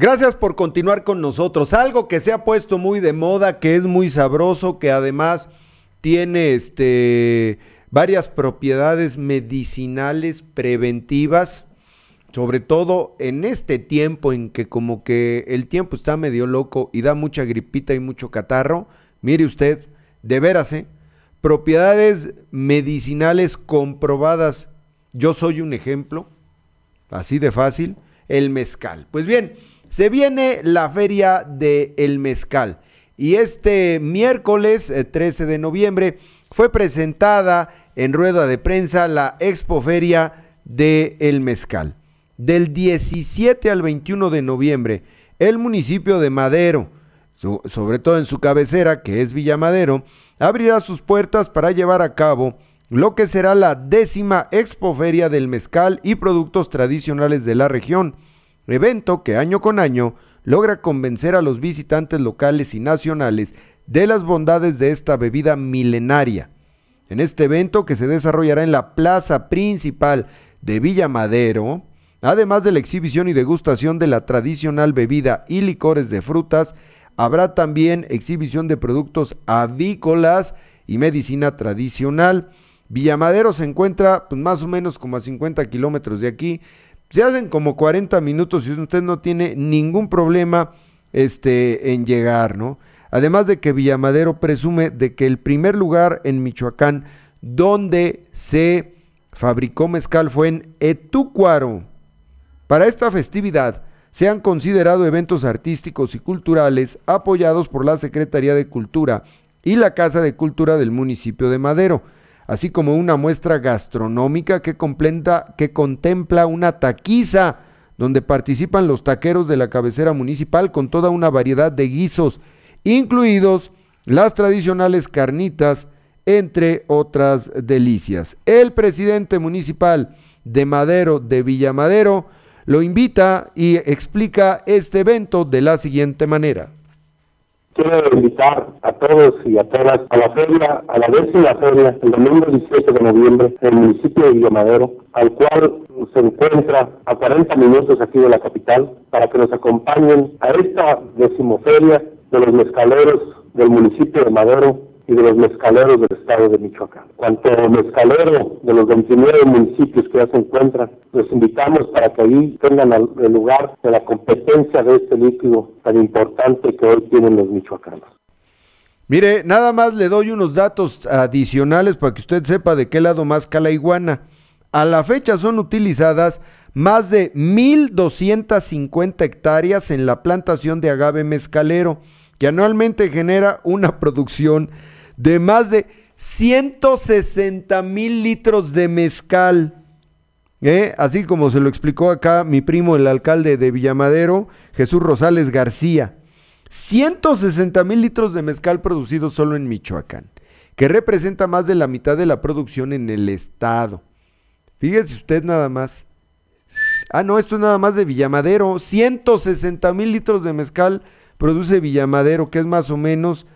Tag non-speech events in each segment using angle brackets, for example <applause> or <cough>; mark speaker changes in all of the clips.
Speaker 1: Gracias por continuar con nosotros. Algo que se ha puesto muy de moda, que es muy sabroso, que además tiene este, varias propiedades medicinales preventivas, sobre todo en este tiempo en que como que el tiempo está medio loco y da mucha gripita y mucho catarro. Mire usted, de veras, ¿eh? propiedades medicinales comprobadas. Yo soy un ejemplo, así de fácil, el mezcal. Pues bien, se viene la feria de El Mezcal y este miércoles 13 eh, de noviembre fue presentada en rueda de prensa la Expoferia de El Mezcal. Del 17 al 21 de noviembre, el municipio de Madero, sobre todo en su cabecera, que es Villa Madero, abrirá sus puertas para llevar a cabo lo que será la décima Expoferia del Mezcal y productos tradicionales de la región evento que año con año logra convencer a los visitantes locales y nacionales de las bondades de esta bebida milenaria. En este evento que se desarrollará en la plaza principal de Villa Madero, además de la exhibición y degustación de la tradicional bebida y licores de frutas, habrá también exhibición de productos avícolas y medicina tradicional. Villamadero se encuentra pues, más o menos como a 50 kilómetros de aquí, se hacen como 40 minutos y usted no tiene ningún problema este, en llegar, ¿no? Además de que Villamadero presume de que el primer lugar en Michoacán donde se fabricó mezcal fue en Etúcuaro. Para esta festividad se han considerado eventos artísticos y culturales apoyados por la Secretaría de Cultura y la Casa de Cultura del municipio de Madero así como una muestra gastronómica que, completa, que contempla una taquiza donde participan los taqueros de la cabecera municipal con toda una variedad de guisos, incluidos las tradicionales carnitas, entre otras delicias. El presidente municipal de Madero de Villamadero lo invita y explica este evento de la siguiente manera
Speaker 2: quiero invitar a todos y a todas a la feria, a la décima feria, el domingo 18 de noviembre, en el municipio de Madero, al cual se encuentra a 40 minutos aquí de la capital, para que nos acompañen a esta decimoferia de los mezcaleros del municipio de Madero, y de los mezcaleros del estado de Michoacán. Cuanto mezcalero de los 29 municipios que ya se encuentran, los invitamos para que ahí tengan el lugar de la competencia de este líquido tan importante que hoy tienen los michoacanos.
Speaker 1: Mire, nada más le doy unos datos adicionales para que usted sepa de qué lado más cala iguana. A la fecha son utilizadas más de 1.250 hectáreas en la plantación de agave mezcalero, que anualmente genera una <laughs> producción de más de 160 mil litros de mezcal. ¿eh? Así como se lo explicó acá mi primo, el alcalde de Villamadero, Jesús Rosales García. 160 mil litros de mezcal producidos solo en Michoacán, que representa más de la mitad de la producción en el estado. Fíjese usted nada más. Ah, no, esto es nada más de Villamadero. 160 mil litros de mezcal produce Villamadero, que es más o menos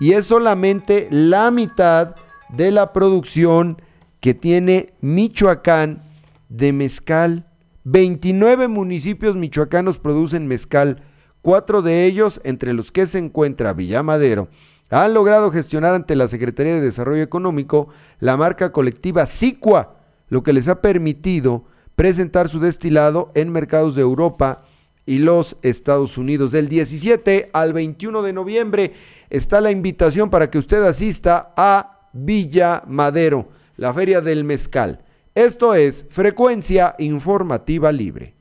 Speaker 1: y es solamente la mitad de la producción que tiene Michoacán de mezcal. 29 municipios michoacanos producen mezcal. Cuatro de ellos, entre los que se encuentra Villamadero, han logrado gestionar ante la Secretaría de Desarrollo Económico la marca colectiva SICUA, lo que les ha permitido presentar su destilado en mercados de Europa y los Estados Unidos. Del 17 al 21 de noviembre está la invitación para que usted asista a Villa Madero, la Feria del Mezcal. Esto es Frecuencia Informativa Libre.